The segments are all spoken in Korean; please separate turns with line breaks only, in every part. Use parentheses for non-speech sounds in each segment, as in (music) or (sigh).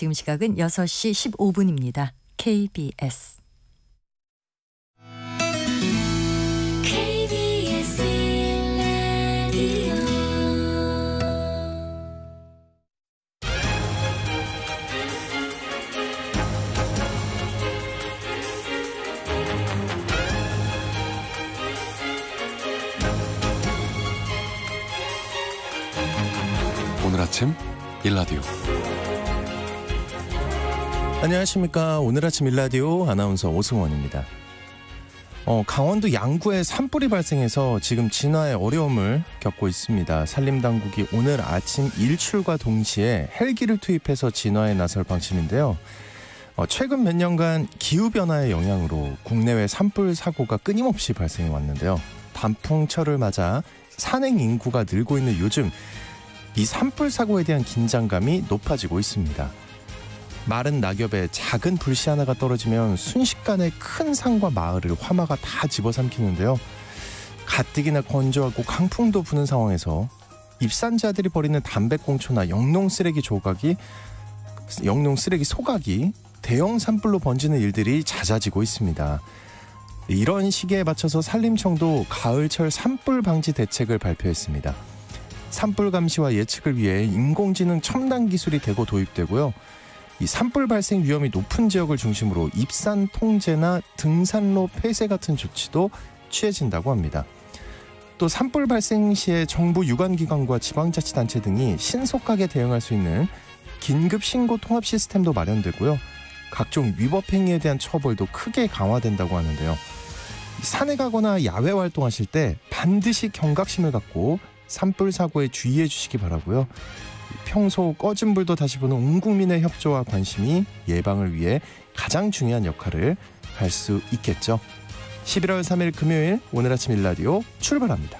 지금 시각은 6시 15분입니다. KBS 오늘 아침 일라디오 안녕하십니까. 오늘 아침 일라디오 아나운서 오승원입니다. 어, 강원도 양구에 산불이 발생해서 지금 진화에 어려움을 겪고 있습니다. 산림당국이 오늘 아침 일출과 동시에 헬기를 투입해서 진화에 나설 방침인데요. 어, 최근 몇 년간 기후변화의 영향으로 국내외 산불 사고가 끊임없이 발생해 왔는데요. 단풍철을 맞아 산행 인구가 늘고 있는 요즘 이 산불 사고에 대한 긴장감이 높아지고 있습니다. 마른 낙엽에 작은 불씨 하나가 떨어지면 순식간에 큰 산과 마을을 화마가 다 집어삼키는데요. 가뜩이나 건조하고 강풍도 부는 상황에서 입산자들이 버리는 담배꽁초나 영농 쓰레기 조각이 영농 쓰레기 소각이 대형 산불로 번지는 일들이 잦아지고 있습니다. 이런 시기에 맞춰서 산림청도 가을철 산불 방지 대책을 발표했습니다. 산불 감시와 예측을 위해 인공지능 첨단 기술이 대거 도입되고요. 이 산불 발생 위험이 높은 지역을 중심으로 입산 통제나 등산로 폐쇄 같은 조치도 취해진다고 합니다. 또 산불 발생 시에 정부 유관기관과 지방자치단체 등이 신속하게 대응할 수 있는 긴급 신고 통합 시스템도 마련되고요. 각종 위법 행위에 대한 처벌도 크게 강화된다고 하는데요. 산에 가거나 야외 활동하실 때 반드시 경각심을 갖고 산불 사고에 주의해 주시기 바라고요. 평소 꺼진 불도 다시 보는 온 국민의 협조와 관심이 예방을 위해 가장 중요한 역할을 할 수 있겠죠. 11월 3일 금요일 오늘 아침 일라디오 출발합니다.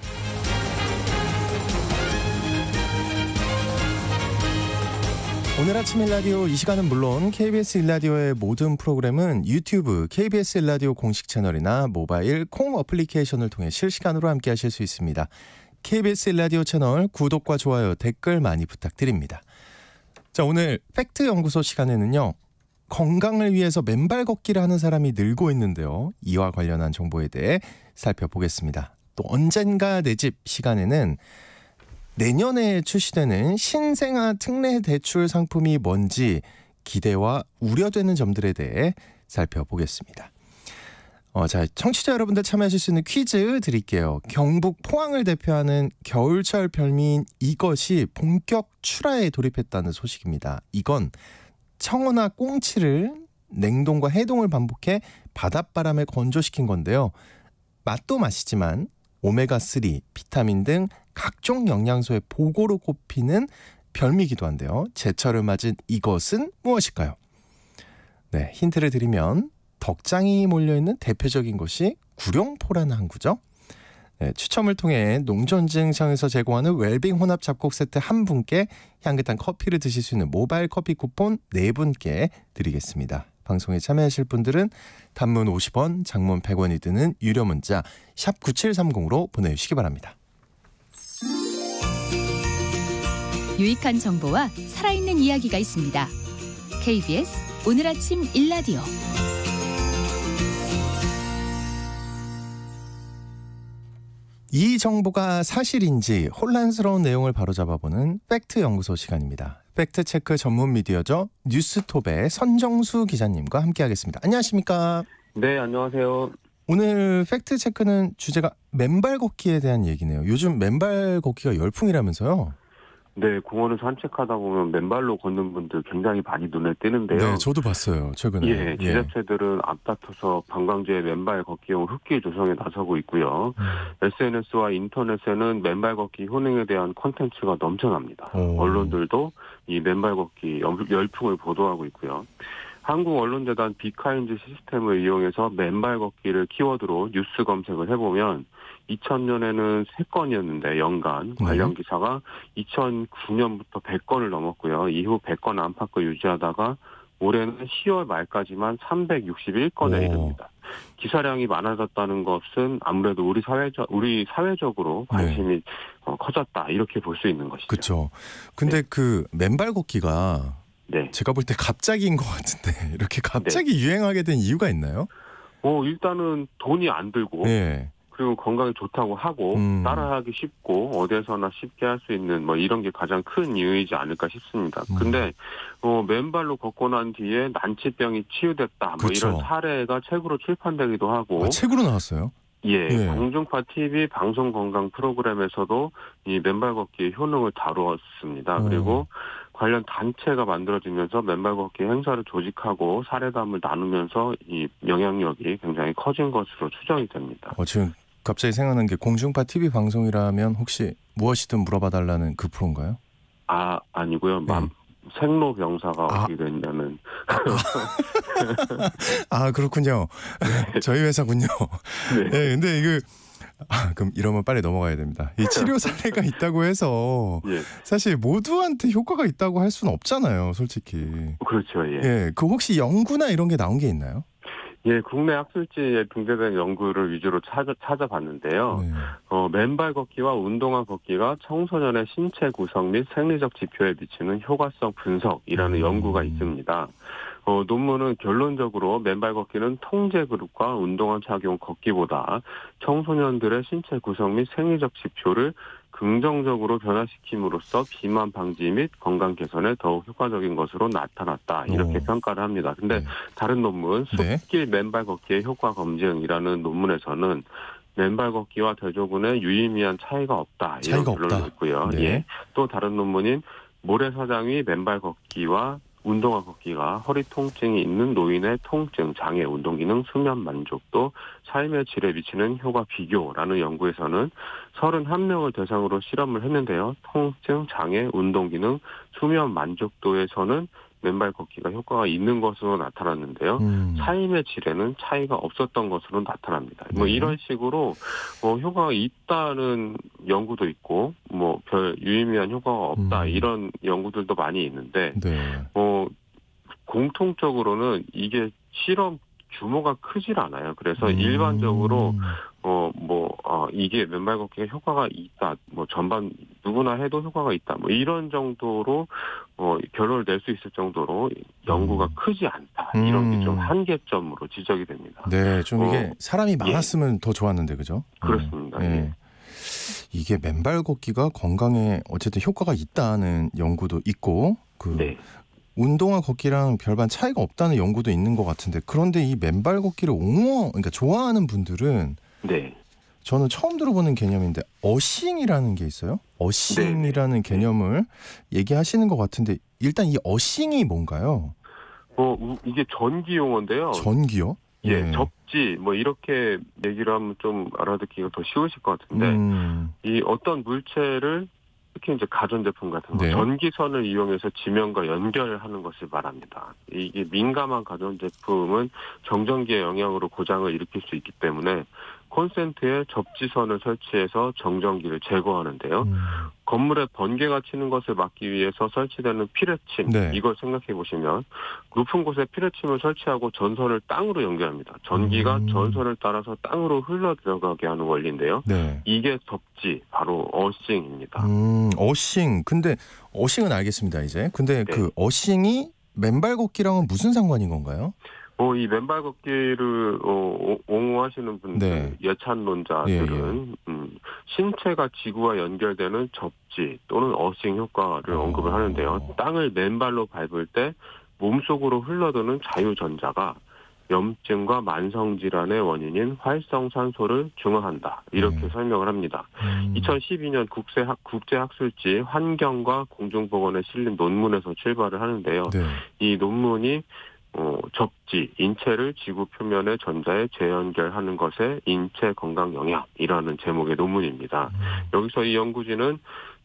오늘 아침 일라디오 이 시간은 물론 KBS 일라디오의 모든 프로그램은 유튜브 KBS 일라디오 공식 채널이나 모바일 콩 어플리케이션을 통해 실시간으로 함께 하실 수 있습니다. KBS 라디오 채널 구독과 좋아요, 댓글 많이 부탁드립니다. 자, 오늘 팩트 연구소 시간에는요. 건강을 위해서 맨발 걷기를 하는 사람이 늘고 있는데요. 이와 관련한 정보에 대해 살펴보겠습니다. 또 언젠가 내집 시간에는 내년에 출시되는 신생아 특례 대출 상품이 뭔지 기대와 우려되는 점들에 대해 살펴보겠습니다. 어, 자, 청취자 여러분들 참여하실 수 있는 퀴즈 드릴게요. 경북 포항을 대표하는 겨울철 별미인 이것이 본격 출하에 돌입했다는 소식입니다. 이건 청어나 꽁치를 냉동과 해동을 반복해 바닷바람에 건조시킨 건데요. 맛도 맛이지만 오메가3, 비타민 등 각종 영양소의 보고로 꼽히는 별미기도 한데요. 제철을 맞은 이것은 무엇일까요? 네, 힌트를 드리면 덕장이 몰려있는 대표적인 곳이 구룡포라는 항구죠. 네, 추첨을 통해 농전진흥에서 제공하는 웰빙 혼합 잡곡 세트 한 분께 향긋한 커피를 드실 수 있는 모바일 커피 쿠폰 네 분께 드리겠습니다. 방송에 참여하실 분들은 단문 50원, 장문 100원이 드는 유료 문자 샵 9730으로 보내주시기 바랍니다. 유익한 정보와 살아있는 이야기가 있습니다. KBS 오늘 아침 일라디오 이 정보가 사실인지 혼란스러운 내용을 바로잡아보는 팩트 연구소 시간입니다. 팩트 체크 전문 미디어죠. 뉴스톱의 선정수 기자님과 함께하겠습니다. 안녕하십니까? 네, 안녕하세요. 오늘 팩트 체크는 주제가 맨발 걷기에 대한 얘기네요. 요즘 맨발 걷기가 열풍이라면서요?
네, 공원을 산책하다 보면 맨발로 걷는 분들 굉장히 많이 눈에 띄는데요. 네, 저도
봤어요, 최근에. 예, 예.
지자체들은 예. 앞다퉈서 관광지에 맨발 걷기용 흙길 조성에 나서고 있고요. 음. SNS와 인터넷에는 맨발 걷기 효능에 대한 콘텐츠가 넘쳐납니다. 오. 언론들도 이 맨발 걷기 열풍을 보도하고 있고요. 한국언론재단 비카인즈 시스템을 이용해서 맨발 걷기를 키워드로 뉴스 검색을 해보면 2000년에는 3건이었는데 연간 네. 관련 기사가 2009년부터 100건을 넘었고요. 이후 100건 안팎을 유지하다가 올해는 10월 말까지만 361건에 오. 이릅니다. 기사량이 많아졌다는 것은 아무래도 우리 사회적 우리 사회적으로 네. 관심이 네. 커졌다
이렇게 볼 수 있는 것이죠. 그렇죠. 근데 네. 그 맨발 걷기가 네. 제가 볼 때 갑자기인 것 같은데 이렇게 네. 갑자기 유행하게 된 이유가 있나요? 어 일단은
돈이 안 들고 네. 그리고 건강에 좋다고 하고 음. 따라하기 쉽고 어디서나 쉽게 할 수 있는 뭐 이런 게 가장 큰 이유이지 않을까 싶습니다. 음. 근데 어, 맨발로 걷고 난 뒤에 난치병이 치유됐다 뭐 그쵸. 그렇죠. 이런 사례가 책으로 출판되기도 하고 아, 책으로 나왔어요? 예, 예, 공중파 TV 방송 건강 프로그램에서도 이 맨발 걷기의 효능을 다루었습니다. 음. 그리고 관련 단체가 만들어지면서 맨발 걷기 행사를 조직하고 사례담을 나누면서 이 영향력이 굉장히 커진 것으로 추정이 됩니다.
어, 지금 갑자기 생각난 게 공중파 TV 방송이라면 혹시 무엇이든 물어봐달라는 그 프로인가요?
아 아니고요. 네. 생로 병사가 아. 어떻게 됐냐는.
(laughs) 아 그렇군요. 네. (laughs) 저희 회사군요. 네. 네 근데 이거 아, 그럼 이러면 빨리 넘어가야 됩니다. 이 (laughs) 치료 사례가 있다고 해서 예. 사실 모두한테 효과가 있다고 할 수는 없잖아요, 솔직히. 그렇죠. 예. 예. 그 혹시 연구나 이런 게 나온 게 있나요?
예, 국내 학술지에 등재된 연구를 위주로 찾아, 찾아봤는데요. 네. 어, 맨발 걷기와 운동화 걷기가 청소년의 신체 구성 및 생리적 지표에 미치는 효과성 분석이라는 음. 연구가 있습니다. 어, 논문은 결론적으로 맨발 걷기는 통제 그룹과 운동화 착용 걷기보다 청소년들의 신체 구성 및 생리적 지표를 긍정적으로 변화시킴으로써 비만 방지 및 건강 개선에 더욱 효과적인 것으로 나타났다 이렇게 오. 평가를 합니다. 근데 네. 다른 논문 네. 숲길 맨발 걷기의 효과 검증이라는 논문에서는 맨발 걷기와 대조군의 유의미한 차이가 없다 차이가 이런 결론을 냈고요. 네. 예. 또 다른 논문인 모래사장이 맨발 걷기와 운동화 걷기가 허리 통증이 있는 노인의 통증, 장애, 운동 기능, 수면 만족도, 삶의 질에 미치는 효과 비교라는 연구에서는 31명을 대상으로 실험을 했는데요. 통증, 장애, 운동 기능, 수면 만족도에서는 맨발 걷기가 효과가 있는 것으로 나타났는데요. 음. 차임의 질에는 차이가 없었던 것으로 나타납니다. 뭐 네. 뭐 이런 식으로 뭐 효과가 있다는 연구도 있고 뭐 별 유의미한 효과가 없다 음. 이런 연구들도 많이 있는데 네. 뭐 공통적으로는 이게 실험 규모가 크질 않아요. 그래서 음. 일반적으로 어, 뭐, 어, 이게 맨발 걷기가 효과가 있다. 뭐, 전반, 누구나 해도 효과가 있다. 뭐, 이런 정도로, 어, 결론을 낼 수 있을 정도로 연구가 음. 크지 않다.
이런 게좀 음.
한계점으로 지적이 됩니다.
네, 좀 이게 어, 사람이 예. 많았으면 예. 더 좋았는데, 그죠? 네. 그렇습니다. 네. 예. 이게 맨발 걷기가 건강에 어쨌든 효과가 있다는 연구도 있고, 그, 네. 운동화 걷기랑 별반 차이가 없다는 연구도 있는 것 같은데 그런데 이 맨발 걷기를 옹호 그러니까 좋아하는 분들은 네. 저는 처음 들어보는 개념인데 어싱이라는 게 있어요. 어싱이라는 네, 네. 개념을 얘기하시는 것 같은데 일단 이 어싱이 뭔가요?
어 이게 전기 용어인데요. 전기요? 예, 네. 접지 뭐 이렇게 얘기를 하면 좀 알아듣기가 더 쉬우실 것
같은데 음.
이 어떤 물체를 특히 이제 가전제품 같은 거 네. 전기선을 이용해서 지면과 연결하는 것을 말합니다. 이게 민감한 가전제품은 정전기의 영향으로 고장을 일으킬 수 있기 때문에 콘센트에 접지선을 설치해서 정전기를 제거하는데요. 음. 건물에 번개가 치는 것을 막기 위해서 설치되는 피뢰침 네. 이걸 생각해 보시면 높은 곳에 피뢰침을 설치하고 전선을 땅으로 연결합니다. 전기가 음. 전선을 따라서 땅으로 흘러 들어가게 하는 원리인데요. 네. 이게 접지 바로 어싱입니다.
음, 어싱 근데 어싱은 알겠습니다 이제 근데 네. 그 어싱이 맨발 걷기랑은 무슨 상관인 건가요?
뭐, 이 맨발 걷기를, 어, 옹호하시는 분들, 네. 예찬론자들은, 예, 예. 음, 신체가 지구와 연결되는 접지 또는 어싱 효과를 오. 언급을 하는데요. 아. 땅을 맨발로 밟을 때 몸속으로 흘러드는 자유전자가 염증과 만성질환의 원인인 활성산소를 중화한다. 이렇게 네. 설명을 합니다. 음. 2012년 국제학, 국제학술지 환경과 공중보건에 실린 논문에서 출발을 하는데요. 네. 이 논문이 어, 적지 인체를 지구 표면의 전자에 재연결하는 것에 인체 건강 영향이라는 제목의 논문입니다. 음. 여기서 이 연구진은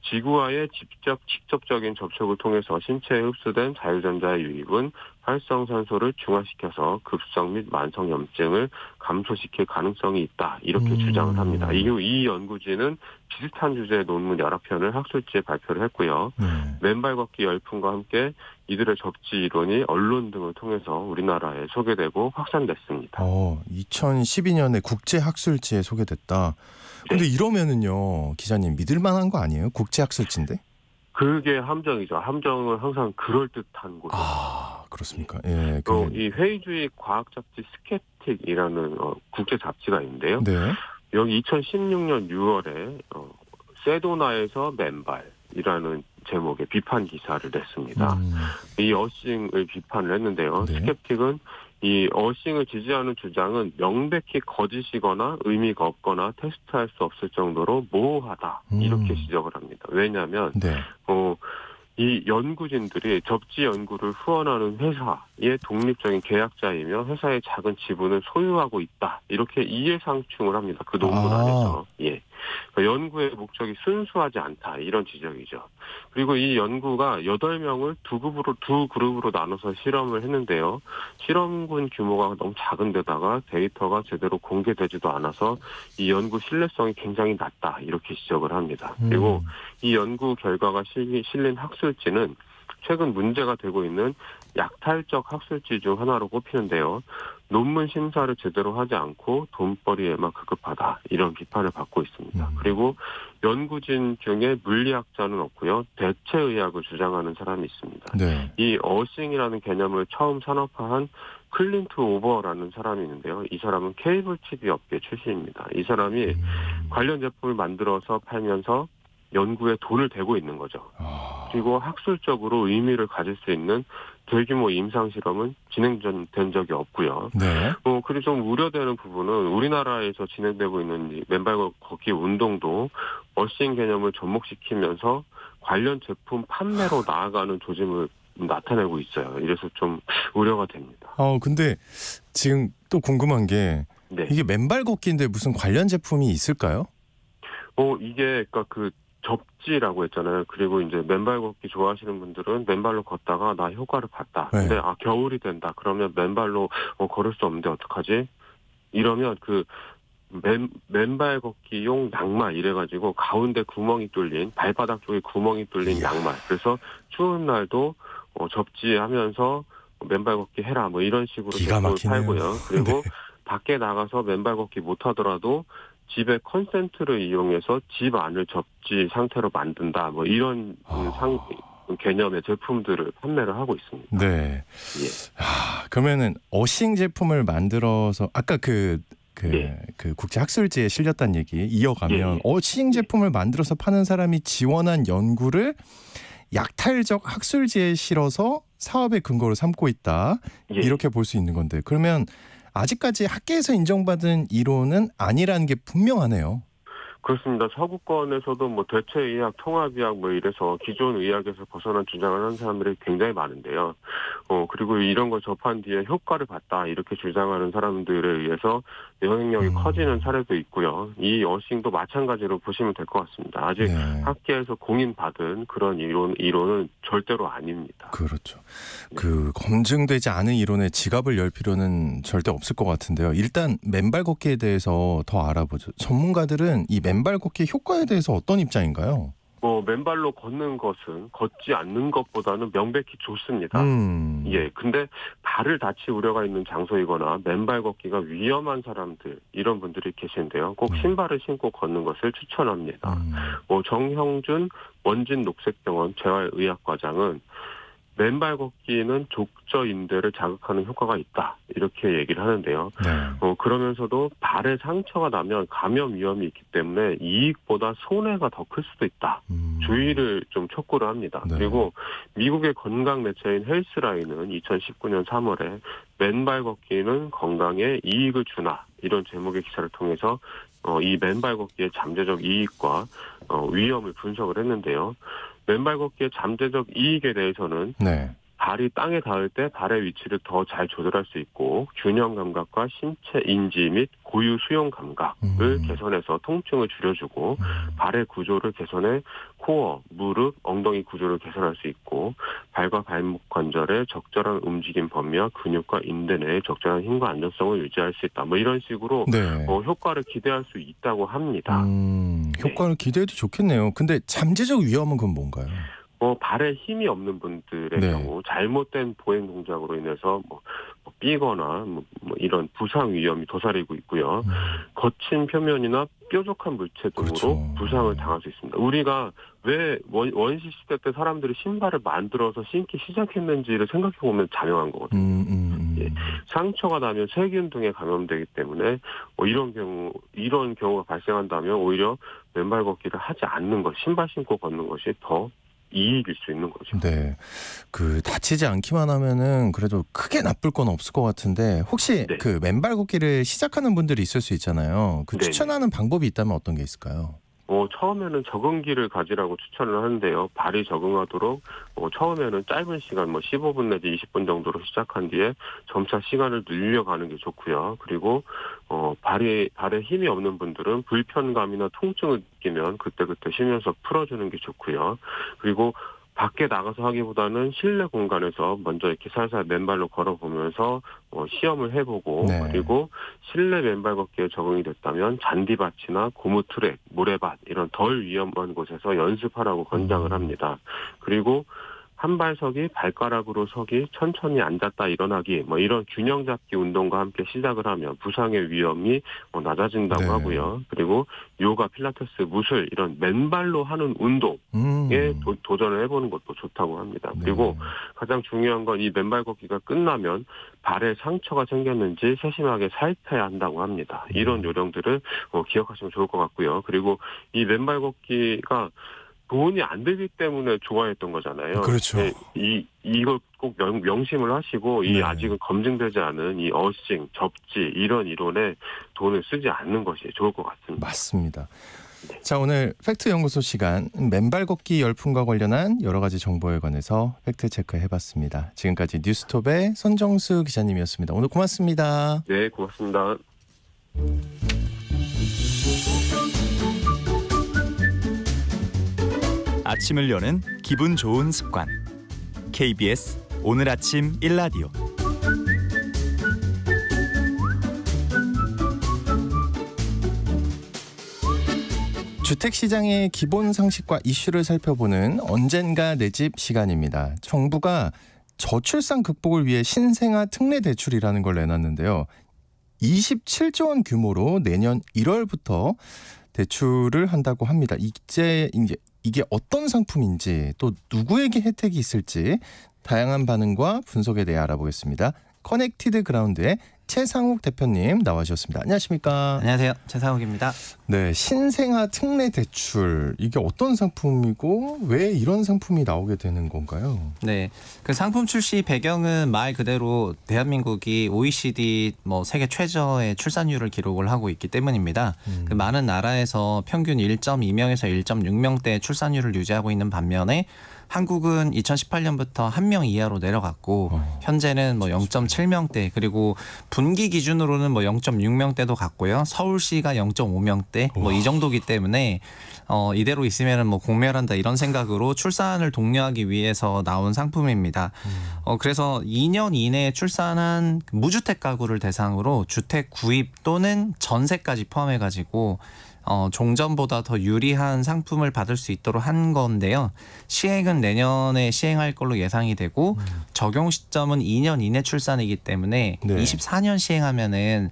지구와의 직접 직접적인 접촉을 통해서 신체에 흡수된 자유전자의 유입은 활성산소를 중화시켜서 급성 및 만성염증을 감소시킬 가능성이 있다 이렇게 음. 주장을 합니다. 이, 후이 연구진은 비슷한 주제의 논문 여러 편을 학술지에 발표를 했고요. 네. 맨발 걷기 열풍과 함께 이들의 접지 이론이 언론 등을 통해서 우리나라에 소개되고 확산됐습니다.
어, 2012년에 국제학술지에 소개됐다. 네. 근데 이러면은요, 기자님 믿을 만한 거 아니에요? 국제학술지인데?
그게 함정이죠. 함정은 항상 그럴 듯한 곳. 아
그렇습니까? 예. 어,
이 회의주의 과학 잡지 스케틱이라는 어,
국제 잡지가
있는데요. 네. 여기 2016년 6월에 어, 세도나에서 맨발이라는 제목의 비판 기사를 냈습니다. 음. 이어싱을 비판을 했는데요. 네. 스케틱은 이 어싱을 지지하는 주장은 명백히 거짓이거나 의미가 없거나 테스트할 수 없을 정도로 모호하다 음. 이렇게 지적을 합니다. 왜냐하면 네. 어, 이 연구진들이 접지 연구를 후원하는 회사의 독립적인 계약자이며 회사의 작은 지분을 소유하고 있다 이렇게 이해상충을 합니다. 그 논문 아. 안에서 예. 그러니까 연구의 목적이 순수하지 않다 이런 지적이죠. 그리고 이 연구가 여덟 명을두 그룹으로 두 그룹으로 나눠서 실험을 했는데요. 실험군 규모가 너무 작은 데다가 데이터가 제대로 공개되지도 않아서 이 연구 신뢰성이 굉장히 낮다 이렇게 지적을 합니다. 음. 그리고 이 연구 결과가 실린 학술지는 최근 문제가 되고 있는 약탈적 학술지 중 하나로 꼽히는데요. 논문 심사를 제대로 하지 않고 돈벌이에만 급급하다 이런 비판을 받고 있습니다. 음. 그리고 연구진 중에 물리학자는 없고요 대체 의학을 주장하는 사람이 있습니다. 네. 이 어싱이라는 개념을 처음 산업화한 클린트 오버라는 사람이 있는데요. 이 사람은 케이블 TV 업계 출신입니다. 이 사람이 음. 관련 제품을 만들어서 팔면서 연구에 돈을 대고 있는 거죠. 아. 그리고 학술적으로 의미를 가질 수 있는 대규모 임상 실험은 진행된 적이 없고요. 네. 어, 그리고 좀 우려되는 부분은 우리나라에서 진행되고 있는 맨발 걷기 운동도 머싱 개념을 접목시키면서 관련 제품 판매로 아. 나아가는 조짐을 나타내고 있어요. 이래서 좀 우려가 됩니다.
어, 근데 지금 또 궁금한 게 네. 이게 맨발 걷기인데 무슨 관련 제품이 있을까요?
어, 이게 그러니까 그 접지라고 했잖아요. 그리고 이제 맨발 걷기 좋아하시는 분들은 맨발로 걷다가 나 효과를 봤다. 네. 근데 아 겨울이 된다. 그러면 맨발로 어, 걸을 수 없는데 어떡하지? 이러면 그 맨, 맨발 걷기용 양말 이래가지고 가운데 구멍이 뚫린 발바닥 쪽에 구멍이 뚫린 이야. 양말. 그래서 추운 날도 어, 접지하면서 맨발 걷기 해라 뭐 이런 식으로 제품을 팔고요. (laughs) 그리고 네. 밖에 나가서 맨발 걷기 못하더라도 집에 컨센트를 이용해서 집 안을 접지 상태로 만든다. 뭐 이런 어... 상 개념의 제품들을 판매를 하고 있습니다. 네. 예.
아, 그러면은 어싱 제품을 만들어서 아까 그 그, 예. 그 국제학술지에 실렸다는 얘기 이어가면 예. 예. 어싱 예. 제품을 만들어서 파는 사람이 지원한 연구를 약탈적 학술지에 실어서 사업의 근거로 삼고 있다 예. 이렇게 볼 수 있는 건데 그러면 아직까지 학계에서 인정받은 이론은 아니라는 게 분명하네요.
그렇습니다. 서구권에서도 뭐 대체 의학, 통합 의학 뭐 이래서 기존 의학에서 벗어난 주장을 하는 사람들이 굉장히 많은데요. 어 그리고 이런 걸 접한 뒤에 효과를 봤다 이렇게 주장하는 사람들에 의해서 영향력이 음. 커지는 사례도 있고요. 이여싱도 마찬가지로 보시면 될 것 같습니다. 아직 네. 학계에서 공인받은 그런 이론 이론은 절대로 아닙니다.
그렇죠. 네. 그 검증되지 않은 이론에 지갑을 열 필요는 절대 없을 것 같은데요. 일단 맨발 걷기에 대해서 더 알아보죠. 전문가들은 이맨발 맨발 걷기 효과에 대해서 어떤 입장인가요?
뭐 맨발로 걷는 것은 걷지 않는 것보다는 명백히 좋습니다.
음.
예, 근데 발을 다칠 우려가 있는 장소이거나 맨발 걷기가 위험한 사람들 이런 분들이 계신데요. 꼭 네. 신발을 신고 걷는 것을 추천합니다. 음. 뭐 정형준 원진 녹색병원 재활의학과장은 맨발 걷기는 족저 인대를 자극하는 효과가 있다 이렇게 얘기를 하는데요. 네. 어, 그러면서도 발에 상처가 나면 감염 위험이 있기 때문에 이익보다 손해가 더 클 수도 있다. 음. 주의를 좀 촉구를 합니다. 네. 그리고 미국의 건강 매체인 헬스라인은 2019년 3월에 맨발 걷기는 건강에 이익을 주나 이런 제목의 기사를 통해서 어, 이 맨발 걷기의 잠재적 이익과 어, 위험을 분석을 했는데요. 맨발 걷기의 잠재적 이익에 대해서는 네. 발이 땅에 닿을 때 발의 위치를 더 잘 조절할 수 있고 균형 감각과 신체 인지 및 고유 수용 감각을 음. 개선해서 통증을 줄여주고 음. 발의 구조를 개선해 코어, 무릎, 엉덩이 구조를 개선할 수 있고 발과 발목 관절의 적절한 움직임 범위와 근육과 인대 내의 적절한 힘과 안전성을 유지할 수 있다. 뭐 이런 식으로 네. 뭐 효과를 기대할 수 있다고 합니다.
음, 네. 효과를 네. 기대해도 좋겠네요. 근데 잠재적 위험은 그건 뭔가요?
어, 발에 힘이 없는 분들의 네. 경우 잘못된 보행 동작으로 인해서 뭐, 뭐 삐거나 뭐, 뭐, 이런 부상 위험이 도사리고 있고요. 음. 거친 표면이나 뾰족한 물체 등으로 그렇죠. 부상을 음. 당할 수 있습니다. 우리가 왜 원, 원시 시대 때 사람들이 신발을 만들어서 신기 시작했는지를 생각해 보면 자명한 거거든요. 음, 음, 음, 예. 상처가 나면 세균 등에 감염되기 때문에 뭐 이런 경우 이런 경우가 발생한다면 오히려 맨발 걷기를 하지 않는 것, 신발 신고 걷는 것이
더 이익일 수 있는 거죠. 네. 그 다치지 않기만 하면은 그래도 크게 나쁠 건 없을 것 같은데 혹시 네. 그 맨발 걷기를 시작하는 분들이 있을 수 있잖아요. 그 네, 네. 추천하는 방법이 있다면 어떤 게 있을까요?
어, 처음에는 적응기를 가지라고 추천을 하는데요. 발이 적응하도록 어, 처음에는 짧은 시간, 뭐 15분 내지 20분 정도로 시작한 뒤에 점차 시간을 늘려가는 게 좋고요. 그리고 어, 발에 발에 힘이 없는 분들은 불편감이나 통증을 느끼면 그때 그때 쉬면서 풀어주는 게 좋고요. 그리고 밖에 나가서 하기보다는 실내 공간에서 먼저 이렇게 살살 맨발로 걸어보면서 어, 시험을 해보고 네. 그리고 실내 맨발 걷기에 적응이 됐다면 잔디밭이나 고무 트랙, 모래밭 이런 덜 위험한 곳에서 연습하라고 권장을 음. 합니다. 그리고 한 발서기, 발가락으로 서기, 천천히 앉았다 일어나기, 뭐 이런 균형 잡기 운동과 함께 시작을 하면 부상의 위험이 뭐 낮아진다고 네. 하고요. 그리고 요가, 필라테스, 무술 이런 맨발로 하는 운동에 음. 도, 전을 해보는 것도 좋다고 합니다. 네. 그리고 가장 중요한 건 이 맨발 걷기가 끝나면 발에 상처가 생겼는지 세심하게 살펴야 한다고 합니다. 이런 음. 요령들을 뭐 기억하시면 좋을 것 같고요. 그리고 이 맨발 걷기가 돈이 안 되기 때문에 좋아했던 거잖아요. 그렇죠. 네, 이 이걸 꼭 명, 심을 하시고 이 네. 아직은 검증되지 않은 이 어싱, 접지 이런 이론에 돈을 쓰지 않는
것이 좋을 것 같습니다. 맞습니다. 자 오늘 팩트 연구소 시간 맨발 걷기 열풍과 관련한 여러 가지 정보에 관해서 팩트 체크 해봤습니다. 지금까지 뉴스톱의 손정수 기자님이었습니다. 오늘 고맙습니다.
네, 고맙습니다.
아침을 여는 기분 좋은 습관. KBS 오늘 아침 1라디오. 주택 시장의 기본 상식과 이슈를 살펴보는 언젠가 내 집 시간입니다. 정부가 저출산 극복을 위해 신생아 특례 대출이라는 걸 내놨는데요. 27조 원 규모로 내년 1월부터 대출을 한다고 합니다. 이제 이제 이게 어떤 상품인지 또 누구에게 혜택이 있을지 다양한 반응과 분석에 대해 알아보겠습니다. 커넥티드 그라운드의 최상욱 대표님 나와주셨습니다.
안녕하십니까? 안녕하세요. 최상욱입니다.
네, 신생아 특례 대출 이게 어떤 상품이고 왜 이런 상품이 나오게 되는 건가요?
네, 그 상품 출시 배경은 말 그대로 대한민국이 OECD 뭐 세계 최저의 출산율을 기록을 하고 있기 때문입니다. 그 음. 그 많은 나라에서 평균 1.2명에서 1 6명대 출산율을 유지하고 있는 반면에 한국은 2018년부터 1명 이하로 내려갔고 어. 현재는 뭐 0.7명대 그리고 분기 기준으로는 뭐 0.6명대도 갔고요. 서울시가 0.5명대 뭐 이 정도기 때문에 어 이대로 있으면은 뭐 공멸한다 이런 생각으로 출산을 독려하기 위해서 나온 상품입니다. 음. 어 그래서 2년 이내에 출산한 무주택 가구를 대상으로 주택 구입 또는 전세까지 포함해 가지고 어, 종전보다 더 유리한 상품을 받을 수 있도록 한 건데요. 시행은 내년에 시행할 걸로 예상이 되고 음. 적용 시점은 2년 이내 출산이기 때문에 네. 24년 시행하면은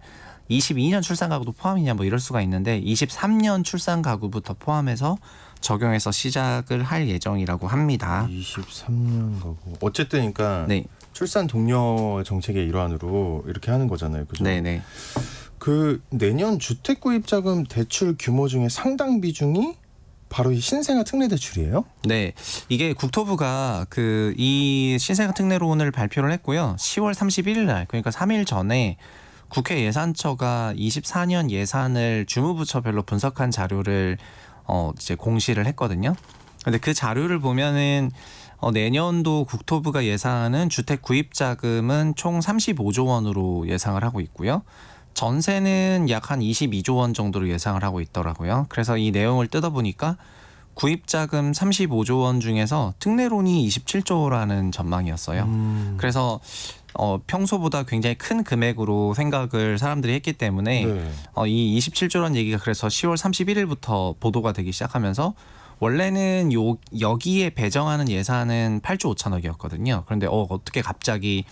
22년 출산 가구도 포함이냐 뭐 이럴 수가 있는데 23년 출산 가구부터 포함해서 적용해서 시작을 할 예정이라고 합니다. 23년
가구. 어쨌든 그러니까 네.
출산 동료
정책의 일환으로 이렇게 하는 거잖아요. 그죠? 네, 네. 그 내년 주택 구입 자금 대출 규모 중에 상당 비중이 바로 이 신생아 특례 대출이에요?
네. 이게 국토부가 그 이 신생아 특례론을 발표를 했고요. 10월 31일 날 그러니까 3일 전에 국회 예산처가 24년 예산을 주무부처별로 분석한 자료를 어 이제 공시를 했거든요. 근데 그 자료를 보면은 어, 내년도 국토부가 예상하는 주택 구입 자금은 총 35조 원으로 예상을 하고 있고요. 전세는 약 한 22조 원 정도로 예상을 하고 있더라고요. 그래서 이 내용을 뜯어보니까 구입자금 35조 원 중에서 특례론이 27조라는 전망이었어요. 음. 그래서 어, 평소보다 굉장히 큰 금액으로 생각을 사람들이 했기 때문에 네. 어, 이 27조라는 얘기가 그래서 10월 31일부터 보도가 되기 시작하면서 원래는 요 여기에 배정하는 예산은 8조 5천억이었거든요. 그런데 어 어떻게 갑자기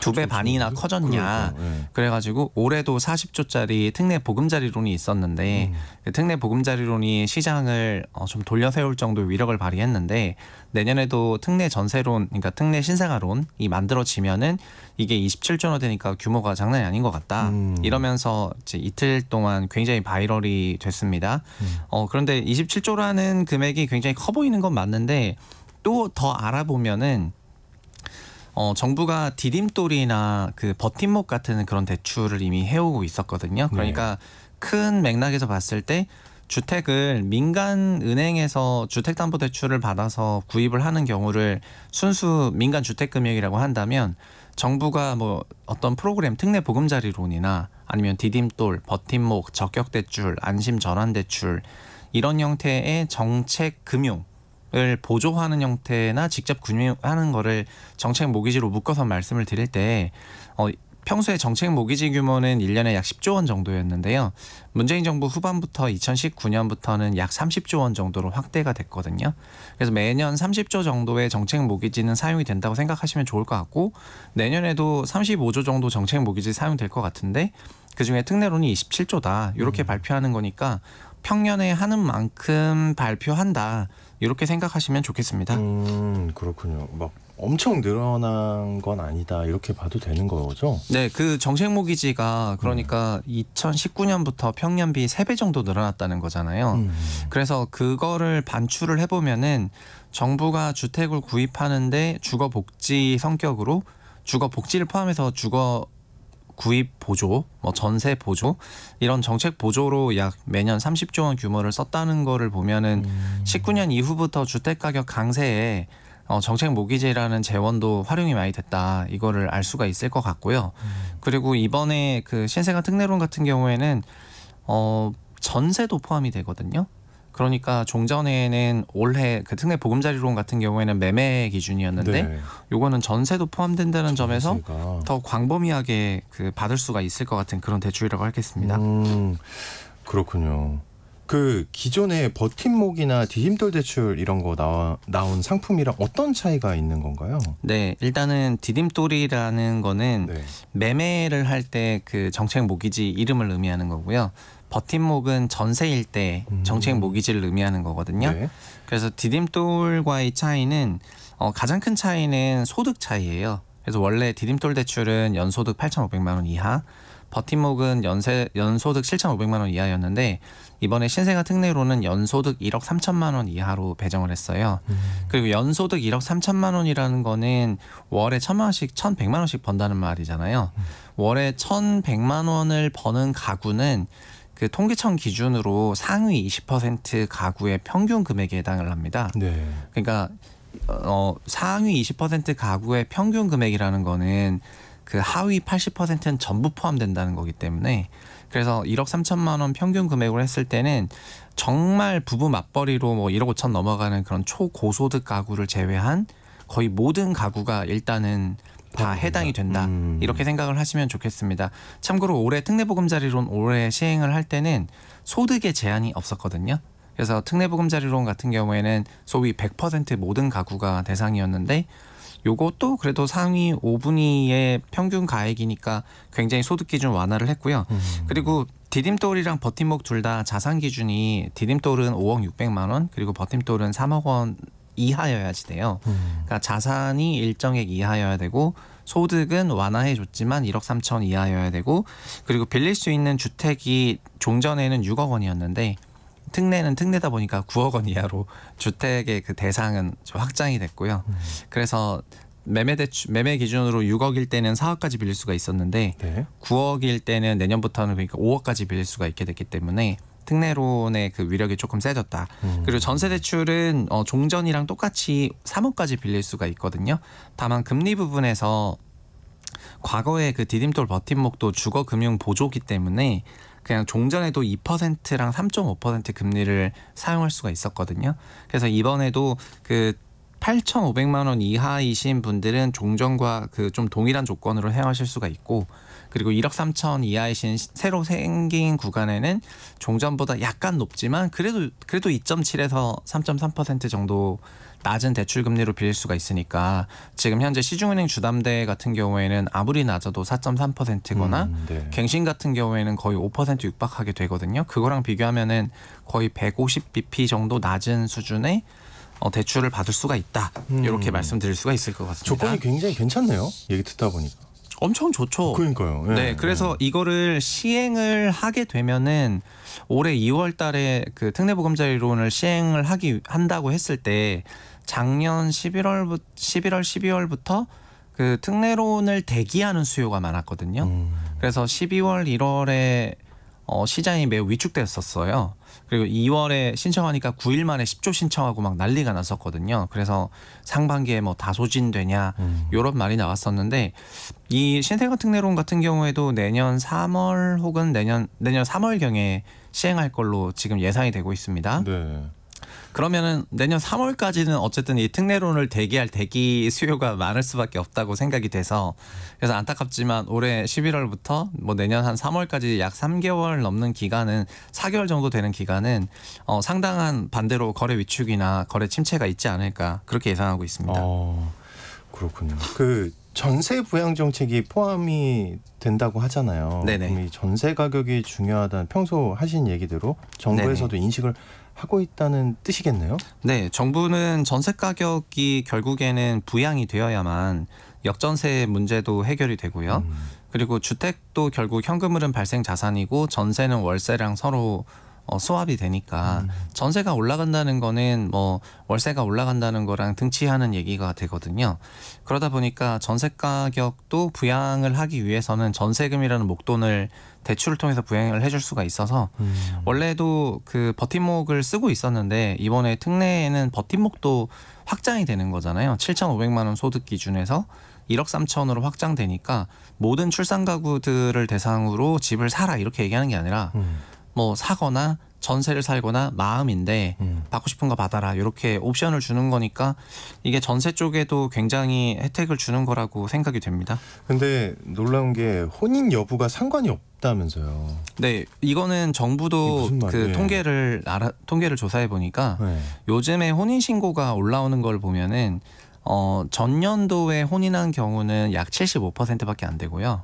두 배 반이나 커졌냐. 그러니까, 예. 그래 가지고 올해도 40조짜리 특례 보금자리론이 있었는데 음. 그 특례 보금자리론이 시장을 어, 좀 돌려 세울 정도의 위력을 발휘했는데 내년에도 특례 전세론 그러니까 특례 신생아론이 만들어지면은 이게 27조 원 되니까 규모가 장난이 아닌 것 같다. 음. 이러면서 이제 이틀 동안 굉장히 바이럴이 됐습니다. 음. 어, 그런데 27조라는 금액이 굉장히 커 보이는 건 맞는데 또 더 알아보면은 어, 정부가 디딤돌이나 그 버팀목 같은 그런 대출을 이미 해오고 있었거든요. 네. 그러니까 네. 큰 맥락에서 봤을 때 주택을 민간 은행에서 주택담보대출을 받아서 구입을 하는 경우를 순수 민간 주택금융이라고 한다면 정부가 뭐 어떤 프로그램 특례 보금자리론이나 아니면 디딤돌, 버팀목, 적격대출, 안심전환대출 이런 형태의 정책 금융을 보조하는 형태나 직접 금융하는 거를 정책 모기지로 묶어서 말씀을 드릴 때 어, 평소에 정책 모기지 규모는 1년에 약 10조 원 정도였는데요. 문재인 정부 후반부터 2019년부터는 약 30조 원 정도로 확대가 됐거든요. 그래서 매년 30조 정도의 정책 모기지는 사용이 된다고 생각하시면 좋을 것 같고 내년에도 35조 정도 정책 모기지 사용될 것 같은데 그중에 특례론이 27조다 이렇게 음. 발표하는 거니까 평년에 하는 만큼 발표한다 이렇게 생각하시면 좋겠습니다. 음 그렇군요. 막 엄청 늘어난 건 아니다 이렇게 봐도 되는 거죠? 네, 그 정책모 기지가 그러니까 음. 2019년부터 평년 비 3배 정도 늘어났다는 거잖아요. 음. 그래서 그거를 반출을 해보면은 정부가 주택을 구입하는데 주거 복지 성격으로 주거 복지를 포함해서 주거 구입 보조, 뭐 전세 보조 이런 정책 보조로 약 매년 30조 원 규모를 썼다는 거를 보면은 음. 19년 이후부터 주택 가격 강세에 어, 정책 모기재라는 재원도 활용이 많이 됐다 이거를 알 수가 있을 것 같고요. 음. 그리고 이번에 그 신세가 특례론 같은 경우에는 어, 전세도 포함이 되거든요. 그러니까 종전에는 올해 그 특례 보금자리론 같은 경우에는 매매 기준이었는데 네. 요거는 전세도 포함된다는 전세가. 점에서 더 광범위하게 그 받을 수가 있을 것 같은 그런 대출이라고 하겠습니다. 음,
그렇군요. 그 기존의 버팀목이나 디딤돌 대출 이런 거 나와, 나온 상품이랑 어떤 차이가 있는 건가요?
네, 일단은 디딤돌이라는 거는 네. 매매를 할 때 그 정책 모기지 이름을 의미하는 거고요. 버팀목은 전세일 때 음. 정책 모기지를 의미하는 거거든요. 네. 그래서 디딤돌과의 차이는 어, 가장 큰 차이는 소득 차이예요. 그래서 원래 디딤돌 대출은 연소득 8,500만 원 이하, 버팀목은 연세, 연소득 7,500만 원 이하였는데 이번에 신세가 특례로는 연소득 1억 3천만 원 이하로 배정을 했어요. 음. 그리고 연소득 1억 3천만 원이라는 거는 월에 천만 원씩 1,100만 원씩 번다는 말이잖아요. 음. 월에 1,100만 원을 버는 가구는 그 통계청 기준으로 상위 20% 가구의 평균 금액에 해당을 합니다. 네. 그러니까 어, 상위 20% 가구의 평균 금액이라는 거는 그 하위 80%는 전부 포함된다는 거기 때문에 그래서 1억 3천만 원 평균 금액으로 했을 때는 정말 부부 맞벌이로 뭐 1억 5천 넘어가는 그런 초고소득 가구를 제외한 거의 모든 가구가 일단은 다 해당이 된다 음. 이렇게 생각을 하시면 좋겠습니다. 참고로 올해 특례보금자리론 올해 시행을 할 때는 소득의 제한이 없었거든요. 그래서 특례보금자리론 같은 경우에는 소위 100% 모든 가구가 대상이었는데 요것도 그래도 상위 5분위의 평균 가액이니까 굉장히 소득 기준 완화를 했고요. 음. 그리고 디딤돌이랑 버팀목 둘 다 자산 기준이 디딤돌은 5억 6백만 원 그리고 버팀돌은 3억 원 이하여야지 돼요. 음. 그러니까 자산이 일정액 이하여야 되고 소득은 완화해 줬지만 1억 3천 이하여야 되고 그리고 빌릴 수 있는 주택이 종전에는 6억 원이었는데 특례는 특례다 보니까 9억 원 이하로 주택의 그 대상은 확장이 됐고요. 음. 그래서 매매 대출 매매 기준으로 6억일 때는 4억까지 빌릴 수가 있었는데 네. 9억일 때는 내년부터는 그러니까 5억까지 빌릴 수가 있게 됐기 때문에 특례론의 그 위력이 조금 세졌다. 음. 그리고 전세 대출은 어, 종전이랑 똑같이 3억까지 빌릴 수가 있거든요. 다만 금리 부분에서 과거에 그 디딤돌 버팀목도 주거금융 보조기 때문에 그냥 종전에도 2%랑 3.5% 금리를 사용할 수가 있었거든요. 그래서 이번에도 그 8,500만 원 이하이신 분들은 종전과 그 좀 동일한 조건으로 사용하실 수가 있고 그리고 1억 3천 이하이신 새로 생긴 구간에는 종전보다 약간 높지만 그래도 그래도 2.7에서 3.3% 정도 낮은 대출 금리로 빌릴 수가 있으니까 지금 현재 시중은행 주담대 같은 경우에는 아무리 낮아도 4.3%거나 음, 네. 갱신 같은 경우에는 거의 5% 육박하게 되거든요. 그거랑 비교하면은 거의 150bp 정도 낮은 수준의 어, 대출을 받을 수가 있다. 이렇게 음. 말씀드릴 수가 있을 것 같습니다. 조건이
굉장히 괜찮네요.
얘기 듣다 보니까.
엄청 좋죠. 그러니까요. 예. 네,
그래서 예. 이거를 시행을 하게 되면은 올해 2월달에 그 특례보금자리론을 시행을 하기 한다고 했을 때 작년 11월부 11월 12월부터 그 특례론을 대기하는 수요가 많았거든요. 음. 그래서 12월 1월에 어, 시장이 매우 위축됐었어요. 그리고 2월에 신청하니까 9일 만에 10조 신청하고 막 난리가 났었거든요. 그래서 상반기에 뭐다 소진되냐 음. 요 이런 말이 나왔었는데 이 신생아특례론 같은 경우에도 내년 3월 혹은 내년 내년 3월 경에 시행할 걸로 지금 예상이 되고 있습니다. 네. 그러면은 내년 3월까지는 어쨌든 이 특례론을 대기할 대기 수요가 많을 수밖에 없다고 생각이 돼서 그래서 안타깝지만 올해 11월부터 뭐 내년 한 3월까지 약 3개월 넘는 기간은 4개월 정도 되는 기간은 어, 상당한 반대로 거래 위축이나 거래 침체가 있지 않을까 그렇게 예상하고 있습니다. 어, 그렇군요. 그
전세 부양 정책이 포함이 된다고 하잖아요. 네네. 그럼 이 전세 가격이 중요하다는 평소 하신 얘기대로 정부에서도 네네. 인식을 하고 있다는 뜻이겠네요.
네, 정부는 전세 가격이 결국에는 부양이 되어야만 역전세 문제도 해결이 되고요. 음. 그리고 주택도 결국 현금 흐름 발생 자산이고 전세는 월세랑 서로 어, 수합이 되니까 음. 전세가 올라간다는 거는 뭐 월세가 올라간다는 거랑 등치하는 얘기가 되거든요. 그러다 보니까 전세 가격도 부양을 하기 위해서는 전세금이라는 목돈을 대출을 통해서 부양을 해줄 수가 있어서 음. 원래도 그 버팀목을 쓰고 있었는데 이번에 특례에는 버팀목도 확장이 되는 거잖아요. 7,500만 원 소득 기준에서 1억 3천으로 확장되니까 모든 출산 가구들을 대상으로 집을 사라 이렇게 얘기하는 게 아니라 음. 뭐 사거나 전세를 살거나 마음인데 음. 받고 싶은 거 받아라 이렇게 옵션을 주는 거니까 이게 전세 쪽에도 굉장히 혜택을 주는 거라고 생각이 됩니다. 근데 놀라운 게 혼인 여부가 상관이 없다면서요. 네, 이거는 정부도 그 통계를 알아, 통계를 조사해 보니까 네. 요즘에 혼인 신고가 올라오는 걸 보면은 어, 전년도에 혼인한 경우는 약 75%밖에 안 되고요.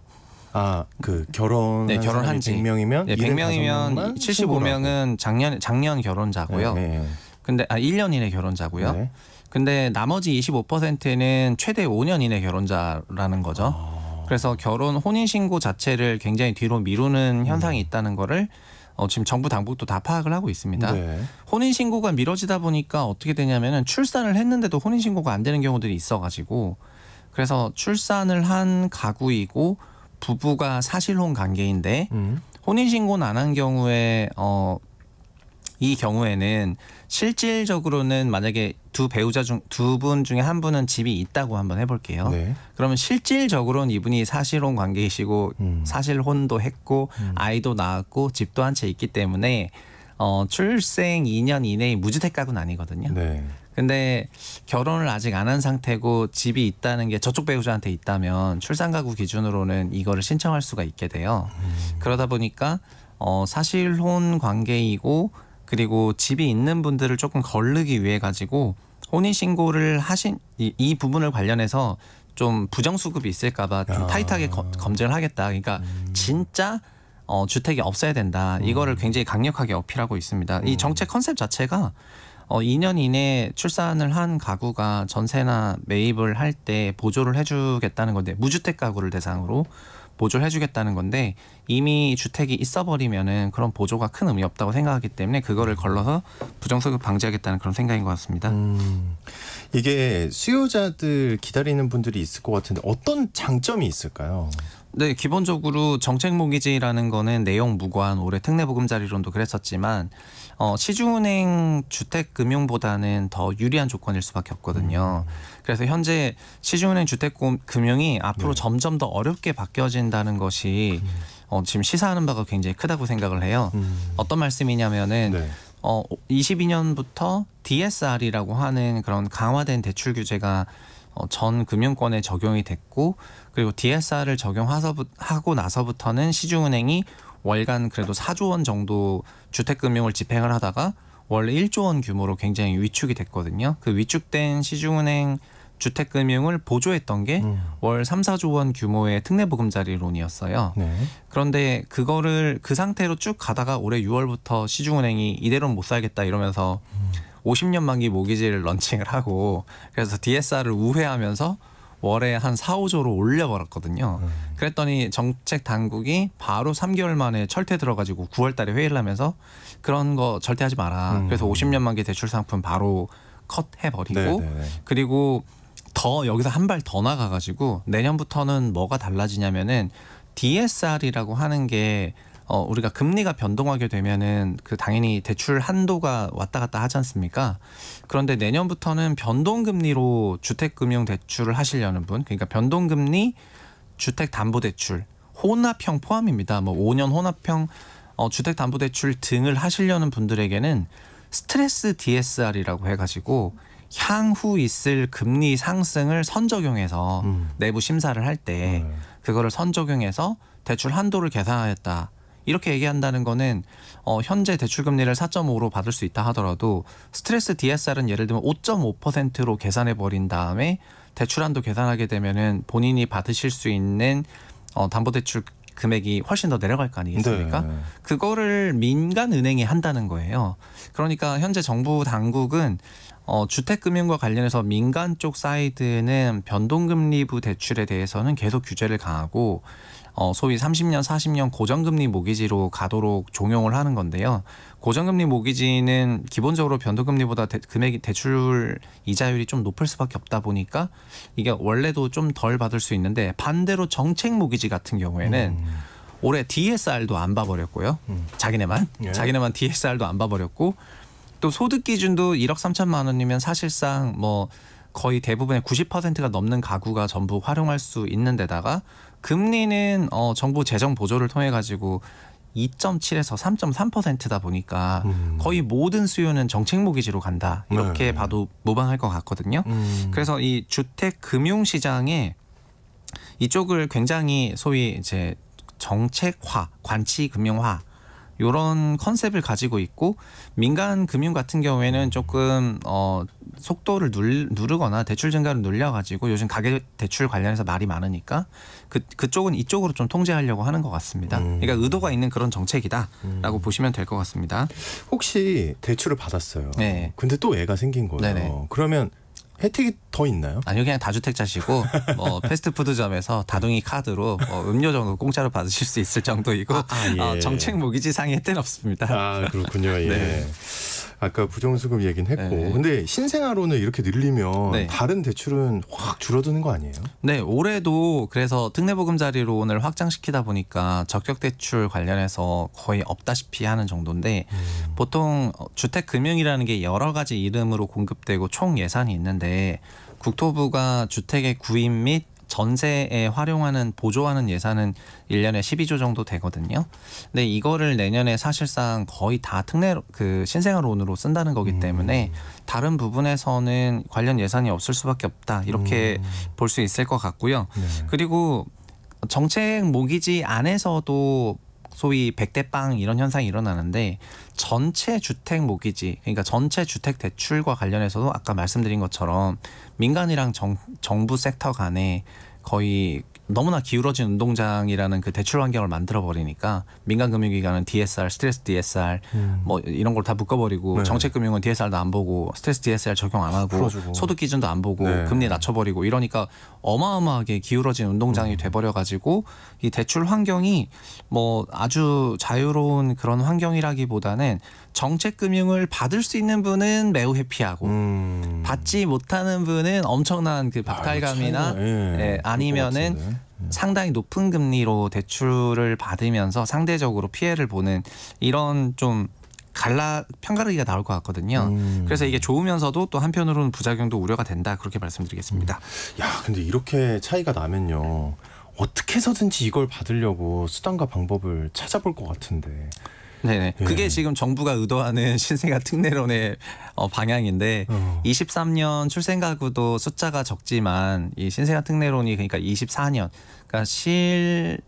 아, 그 결혼 네, 결혼한 지 100명이면 네, 100명이면 75명은 작년 작년 결혼자고요. 네, 네. 근데 아 1년 이내 결혼자고요. 네. 근데 나머지 25%는 최대 5년 이내 결혼자라는 거죠. 아. 그래서 결혼 혼인 신고 자체를 굉장히 뒤로 미루는 음. 현상이 음. 있다는 거를 어, 지금 정부 당국도 다 파악을 하고 있습니다. 네. 혼인 신고가 미뤄지다 보니까 어떻게 되냐면은 출산을 했는데도 혼인 신고가 안 되는 경우들이 있어 가지고 그래서 출산을 한 가구이고 부부가 사실혼 관계인데 음. 혼인신고는 안 한 경우에 어, 이 경우에는 실질적으로는 만약에 두 배우자 중 두 분 중에 한 분은 집이 있다고 한번 해볼게요. 네. 그러면 실질적으로는 이분이 사실혼 관계이시고 음. 사실혼도 했고 음. 아이도 낳았고 집도 한 채 있기 때문에 어, 출생 2년 이내에 무주택가군 아니거든요. 네. 근데 결혼을 아직 안 한 상태고 집이 있다는 게 저쪽 배우자한테 있다면 출산 가구 기준으로는 이거를 신청할 수가 있게 돼요. 음. 그러다 보니까 어 사실혼 관계이고 그리고 집이 있는 분들을 조금 걸르기 위해 가지고 혼인 신고를 하신 이, 이 부분을 관련해서 좀 부정 수급이 있을까봐 좀 아. 타이트하게 거, 검증을 하겠다. 그러니까 음. 진짜 어, 주택이 없어야 된다. 이거를 음. 굉장히 강력하게 어필하고 있습니다. 음. 이 정책 컨셉 자체가 어, 2년 이내 출산을 한 가구가 전세나 매입을 할 때 보조를 해주겠다는 건데 무주택 가구를 대상으로 보조를 해주겠다는 건데 이미 주택이 있어버리면은 그런 보조가 큰 의미 없다고 생각하기 때문에 그거를 걸러서 부정소득 방지하겠다는 그런 생각인 것 같습니다. 음, 이게 수요자들 기다리는
분들이 있을 것 같은데 어떤
장점이 있을까요? 네, 기본적으로 정책 모기지라는 거는 내용 무관 올해 특례 보금자리론도 그랬었지만 어, 시중은행 주택금융보다는 더 유리한 조건일 수밖에 없거든요. 음. 그래서 현재 시중은행 주택금융이 앞으로 네. 점점 더 어렵게 바뀌어진다는 것이 어, 지금 시사하는 바가 굉장히 크다고 생각을 해요. 음. 어떤 말씀이냐면은 네. 어, 22년부터 DSR이라고 하는 그런 강화된 대출 규제가 어, 전 금융권에 적용이 됐고 그리고 DSR을 적용하고 나서부터는 시중은행이 월간 그래도 4조 원 정도 주택금융을 집행을 하다가 원래 1조 원 규모로 굉장히 위축이 됐거든요. 그 위축된 시중은행 주택금융을 보조했던 게월 음. 3, 4조 원 규모의 특례보금자리론이었어요. 네. 그런데 그거를 그 상태로 쭉 가다가 올해 6월부터 시중은행이 이대로는 못 살겠다 이러면서 음. 50년 만기 모기지를 런칭을 하고 그래서 DSR을 우회하면서 월에 한 4, 5조로 올려버렸거든요. 음. 그랬더니 정책 당국이 바로 3개월 만에 철퇴 들어가지고 9월 달에 회의를 하면서 그런 거 절대 하지 마라. 음. 그래서 50년 만기 대출 상품 바로 컷해버리고 네네. 네. 그리고 더 여기서 한 발 더 나가가지고 내년부터는 뭐가 달라지냐면은 DSR이라고 하는 게 어, 우리가 금리가 변동하게 되면은 그 당연히 대출 한도가 왔다 갔다 하지 않습니까? 그런데 내년부터는 변동금리로 주택금융 대출을 하시려는 분, 그러니까 변동금리 주택담보대출 혼합형 포함입니다. 뭐 5년 혼합형 어, 주택담보대출 등을 하시려는 분들에게는 스트레스 DSR이라고 해가지고 향후 있을 금리 상승을 선적용해서 음. 내부 심사를 할때 네. 그거를 선적용해서 대출 한도를 계산하였다. 이렇게 얘기한다는 거는 어, 현재 대출금리를 4.5로 받을 수 있다 하더라도 스트레스 DSR은 예를 들면 5.5%로 계산해 버린 다음에 대출한도 계산하게 되면은 본인이 받으실 수 있는 어, 담보대출 금액이 훨씬 더 내려갈 거 아니겠습니까? 네. 그거를 민간 은행이 한다는 거예요. 그러니까 현재 정부 당국은 어, 주택금융과 관련해서 민간 쪽 사이드는 변동금리부 대출에 대해서는 계속 규제를 강하고 어, 소위 30년, 40년 고정금리 모기지로 가도록 종용을 하는 건데요. 고정금리 모기지는 기본적으로 변동금리보다 대, 금액이 대출 이자율이 좀 높을 수밖에 없다 보니까 이게 원래도 좀 덜 받을 수 있는데 반대로 정책 모기지 같은 경우에는 음. 올해 DSR도 안 봐버렸고요. 음. 자기네만 예. 자기네만 DSR도 안 봐버렸고 또 소득 기준도 1억 3천만 원이면 사실상 뭐 거의 대부분의 90%가 넘는 가구가 전부 활용할 수 있는 데다가 금리는 어, 정부 재정 보조를 통해 가지고 2.7에서 3.3%다 보니까 음. 거의 모든 수요는 정책모기지로 간다 이렇게 네. 봐도 무방할 것 같거든요. 음. 그래서 이 주택 금융 시장에 이쪽을 굉장히 소위 이제 정책화, 관치 금융화 요런 컨셉을 가지고 있고 민간 금융 같은 경우에는 조금 어 속도를 누르거나 대출 증가를 눌려 가지고 요즘 가계 대출 관련해서 말이 많으니까 그 그쪽은 이쪽으로 좀 통제하려고 하는 것 같습니다. 음. 그러니까 의도가 있는 그런 정책이다라고 음. 보시면 될 것 같습니다. 혹시 대출을 받았어요. 네. 근데 또 애가 생긴 거예요. 네네. 그러면
혜택이 더 있나요?
아니요 그냥 다주택자시고 뭐 (laughs) 패스트푸드점에서 다둥이 카드로 뭐 음료 정도 공짜로 받으실 수 있을 정도이고 아, 아, 어, 예. 어, 정책 모기지상의 혜택은 없습니다. 아 그렇군요. 예. 네. 아까 부정수급 얘기는 했고 네. 근데 신생아로는
이렇게 늘리면 네. 다른 대출은 확 줄어드는 거 아니에요?
네 올해도 그래서 특례보금자리로 오늘 확장시키다 보니까 적격대출 관련해서 거의 없다시피 하는 정도인데 음. 보통 주택금융이라는 게 여러 가지 이름으로 공급되고 총 예산이 있는데 국토부가 주택의 구입 및 전세에 활용하는 보조하는 예산은 일년에 12조 정도 되거든요. 근데 이거를 내년에 사실상 거의 다 특례 그 신생아론으로 쓴다는 거기 음. 때문에 음. 다른 부분에서는 관련 예산이 없을 수밖에 없다. 이렇게 음. 볼수 있을 것 같고요. 네. 그리고 정책 모기지 안에서도 소위 백대빵 이런 현상이 일어나는데 전체 주택 모기지 그러니까 전체 주택 대출과 관련해서도 아까 말씀드린 것처럼 민간이랑 정, 정부 섹터 간에 거의 너무나 기울어진 운동장이라는 그 대출 환경을 만들어 버리니까 민간 금융기관은 DSR, 스트레스 DSR 음. 뭐 이런 걸 다 묶어버리고 네. 정책금융은 DSR도 안 보고 스트레스 DSR 적용 안 하고 풀어주고. 소득 기준도 안 보고 네. 금리 낮춰버리고 이러니까 어마어마하게 기울어진 운동장이 음. 돼버려가지고 이 대출 환경이 뭐 아주 자유로운 그런 환경이라기보다는 정책금융을 받을 수 있는 분은 매우 해피하고 음. 받지 못하는 분은 엄청난 그 아, 박탈감이나 아, 예. 예, 아니면은 상당히 높은 금리로 대출을 받으면서 상대적으로 피해를 보는 이런 좀 갈라 편가르기가 나올 것 같거든요. 음. 그래서 이게 좋으면서도 또 한편으로는 부작용도 우려가 된다 그렇게 말씀드리겠습니다. 음. 야,
근데 이렇게 차이가 나면요. 어떻게 해서든지 이걸 받으려고 수단과 방법을 찾아볼 것 같은데
네, 예. 그게 지금 정부가 의도하는 (laughs) 신생아 특례론의 어, 방향인데 어. 23년 출생 가구도 숫자가 적지만 이 신생아 특례론이 그러니까 24년 그러니까 실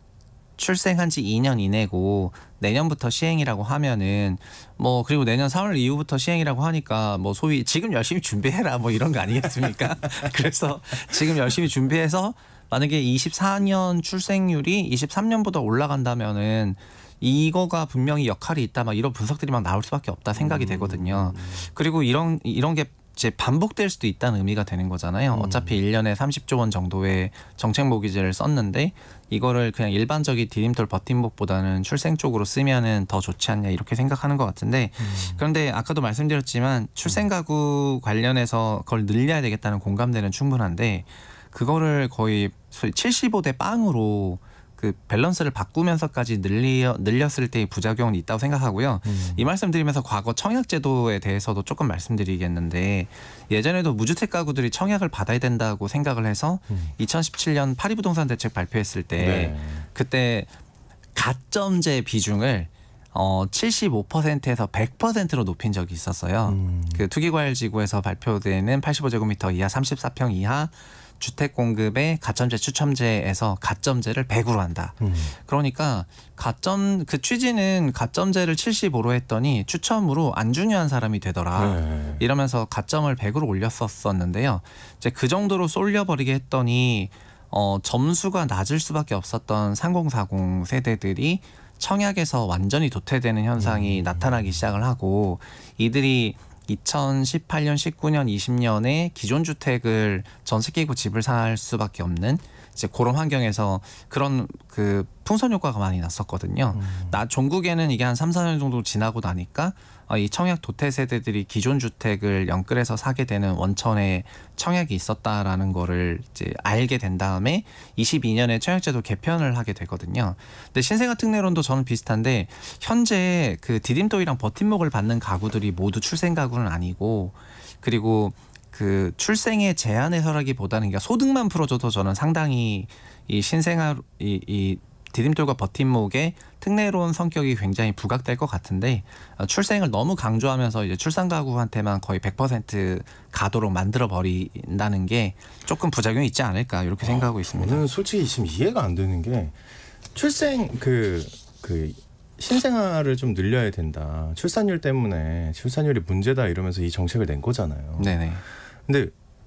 출생한 지 2년 이내고 내년부터 시행이라고 하면은 뭐 그리고 내년 3월 이후부터 시행이라고 하니까 뭐 소위 지금 열심히 준비해라 뭐 이런 거 아니겠습니까? (laughs) 그래서 지금 열심히 준비해서 만약에 24년 출생률이 23년보다 올라간다면은 이거가 분명히 역할이 있다 막 이런 분석들이 막 나올 수밖에 없다 생각이 음. 되거든요. 그리고 이런 이런 게 이제 반복될 수도 있다는 의미가 되는 거잖아요. 음. 어차피 일년에 30조 원 정도의 정책 모기지를 썼는데 이거를 그냥 일반적인 디딤돌 버팀목보다는 출생 쪽으로 쓰면은 더 좋지 않냐 이렇게 생각하는 것 같은데 음. 그런데 아까도 말씀드렸지만 출생 가구 관련해서 그걸 늘려야 되겠다는 공감대는 충분한데 그거를 거의 75대 빵으로 그 밸런스를 바꾸면서까지 늘려 늘렸을 때의 부작용은 있다고 생각하고요. 음. 이 말씀드리면서 과거 청약 제도에 대해서도 조금 말씀드리겠는데 예전에도 무주택 가구들이 청약을 받아야 된다고 생각을 해서 음. 2017년 파리 부동산 대책 발표했을 때 네. 그때 가점제 비중을 어 75%에서 100%로 높인 적이 있었어요. 음. 그 투기과열지구에서 발표되는 85제곱미터 이하 34평 이하 주택 공급의 가점제 추첨제에서 가점제를 100으로 한다. 음. 그러니까 가점 그 취지는 가점제를 75로 했더니 추첨으로 안 중요한 사람이 되더라. 네. 이러면서 가점을 100으로 올렸었었는데요. 이제 그 정도로 쏠려 버리게 했더니 어 점수가 낮을 수밖에 없었던 3040 세대들이 청약에서 완전히 도태되는 현상이 음. 나타나기 시작을 하고 이들이 2018년, 19년, 20년에 기존 주택을 전세 끼고 집을 살 수밖에 없는 이제 그런 환경에서 그런 그 풍선 효과가 많이 났었거든요. 음. 나 전국에는 이게 한 3, 4년 정도 지나고 나니까 어, 이 청약 도태 세대들이 기존 주택을 연끌해서 사게 되는 원천에 청약이 있었다라는 거를 이제 알게 된 다음에 22년에 청약제도 개편을 하게 되거든요. 근데 신생아 특례론도 저는 비슷한데 현재 그 디딤돌이랑 버팀목을 받는 가구들이 모두 출생 가구는 아니고 그리고 그 출생의 제한에서라기보다는 그러니까 소득만 풀어줘도 저는 상당히 이 신생아 이, 이 디딤돌과 버팀목의 특례로운 성격이 굉장히 부각될 것 같은데 아, 출생을 너무 강조하면서 이제 출산 가구한테만 거의 100% 가도록 만들어 버린다는 게 조금 부작용이 있지 않을까 이렇게 아, 생각하고 있습니다. 저는 솔직히 지금 이해가 안 되는 게
출생 그그 그 신생아를 좀 늘려야 된다. 출산율 때문에 출산율이 문제다 이러면서 이 정책을 낸 거잖아요. 네네. 근데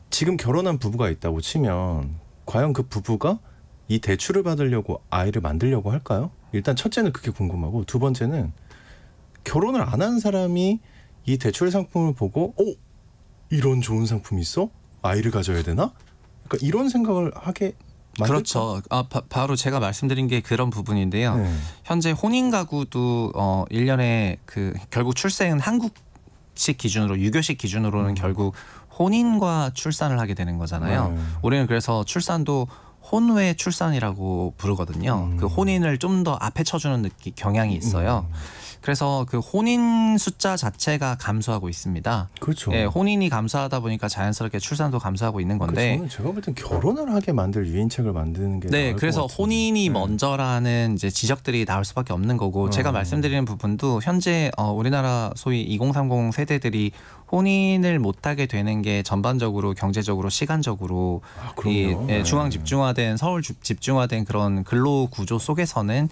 지금 결혼한 부부가 있다고 치면 과연 그 부부가 이 대출을 받으려고 아이를 만들려고 할까요? 일단 첫째는 그게 궁금하고 두 번째는 결혼을 안 한 사람이 이 대출 상품을 보고 오 어? 이런 좋은 상품 있어? 아이를
가져야 되나? 그러니까 이런 생각을 하게 그렇죠. 아, 바, 로 제가 말씀드린 게 그런 부분인데요. 네. 현재 혼인 가구도 어 1년에 그 결국 출생은 한국 식 기준으로 유교식 기준으로는 음. 결국 혼인과 출산을 하게 되는 거잖아요. 음. 우리는 그래서 출산도 혼외 출산이라고 부르거든요. 음. 그 혼인을 좀 더 앞에 쳐주는 느낌 경향이 있어요. 음. 그래서 그 혼인 숫자 자체가 감소하고 있습니다. 그렇죠. 예, 혼인이 감소하다 보니까 자연스럽게 출산도 감소하고 있는 건데. 그렇죠. 저는
제가 볼땐 결혼을 하게 만들 유인책을 만드는 게 네, 그래서
혼인이 네. 먼저라는 이제 지적들이 나올 수밖에 없는 거고 어. 제가 말씀드리는 부분도 현재 어, 우리나라 소위 2030 세대들이 혼인을 못하게 되는 게 전반적으로 경제적으로 시간적으로 아, 이 예, 네. 중앙 집중화된 서울 집중화된 그런 근로 구조 속에서는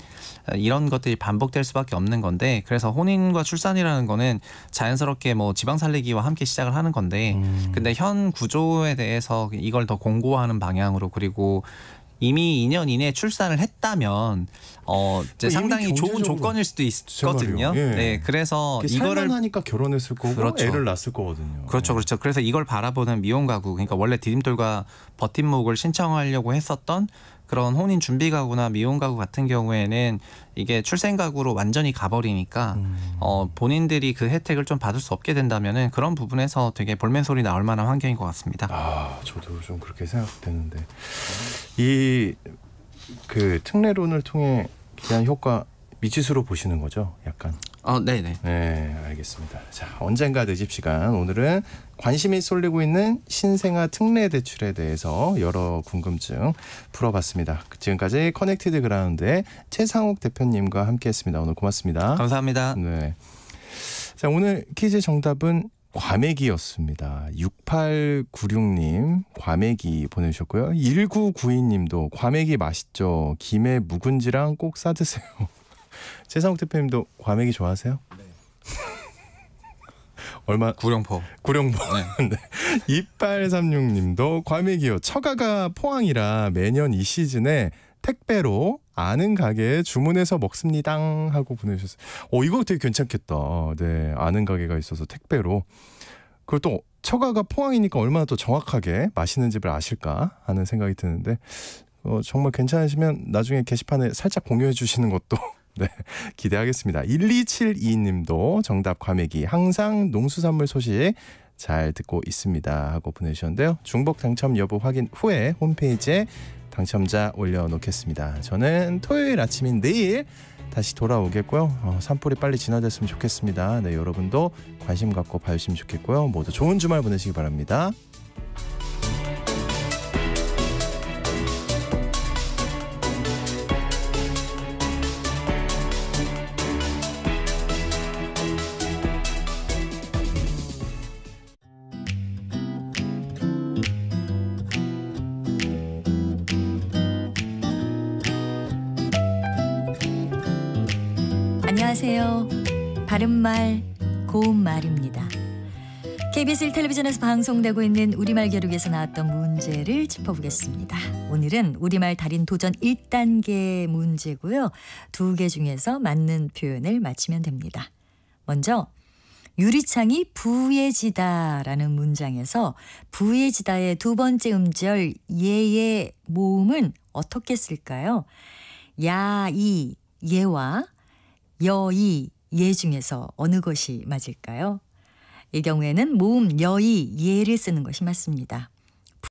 이런 것들이 반복될 수밖에 없는 건데 그래서 혼인과 출산이라는 거는 자연스럽게 뭐 지방 살리기와 함께 시작을 하는 건데 음. 근데 현 구조에 대해서 이걸 더 공고화하는 방향으로 그리고 이미 2년 이내에 출산을 했다면 어 이제 뭐 상당히 좋은 조건일 수도 있거든요. 예. 네, 그래서 이거를
하니까 결혼했을 거고 그렇죠. 애를 낳았을
거거든요. 그렇죠, 예. 그렇죠. 그래서 이걸 바라보는 미혼 가구, 그러니까 원래 디딤돌과 버팀목을 신청하려고 했었던 그런 혼인 준비 가구나 미혼 가구 같은 경우에는 이게 출생 가구로 완전히 가버리니까 음. 어, 본인들이 그 혜택을 좀 받을 수 없게 된다면은 그런 부분에서 되게 볼멘소리 나올 만한 환경인 것 같습니다. 아
저도 좀 그렇게 생각되는데 이 그 특례론을 통해 기한 효과 미지수로 보시는 거죠, 약간?
어, 네네. 네,
알겠습니다. 자, 언젠가 늦집 시간. 오늘은 관심이 쏠리고 있는 신생아 특례 대출에 대해서 여러 궁금증 풀어봤습니다. 지금까지 커넥티드 그라운드의 최상욱 대표님과 함께했습니다. 오늘 고맙습니다. 감사합니다. 네. 자, 오늘 퀴즈 정답은 과메기였습니다. 6896님 과메기 보내주셨고요. 1992님도 과메기 맛있죠. 김에 묵은지랑 꼭 싸드세요. 최상욱 대표님도 과메기 좋아하세요? 네. (laughs) 얼마 구령포구령포 네. (laughs) 네. 2836님도 과메기요 처가가 포항이라 매년 이 시즌에 택배로 아는 가게에 주문해서 먹습니다 하고 보내주셨어요 어 이거 되게 괜찮겠다 네 아는 가게가 있어서 택배로 그리고 또 처가가 포항이니까 얼마나 또 정확하게 맛있는 집을 아실까 하는 생각이 드는데 어, 정말 괜찮으시면 나중에 게시판에 살짝 공유해 주시는 것도 네, (laughs) 기대하겠습니다. 1272님도 정답 과메기 항상 농수산물 소식 잘 듣고 있습니다 하고 보내주셨는데요. 중복 당첨 여부 확인 후에 홈페이지에 당첨자 올려놓겠습니다. 저는 토요일 아침인 내일 다시 돌아오겠고요. 어, 산불이 빨리 진화됐으면 좋겠습니다. 네, 여러분도 관심 갖고 봐주시면 좋겠고요. 모두 좋은 주말 보내시기 바랍니다. 바른 말, 고운 말입니다. KBS 텔레비전에서 방송되고 있는 우리말 겨루기에서 나왔던 문제를 짚어보겠습니다. 오늘은 우리말 달인 도전 1단계 문제고요. 두 개 중에서 맞는 표현을 맞히면 됩니다. 먼저 유리창이 부예지다라는 문장에서 부예지다의 두 번째 음절 예의 모음은 어떻게 쓸까요? 야이 예와 여이 예 중에서 어느 것이 맞을까요? 이 경우에는 모음 여의 예를 쓰는 것이 맞습니다.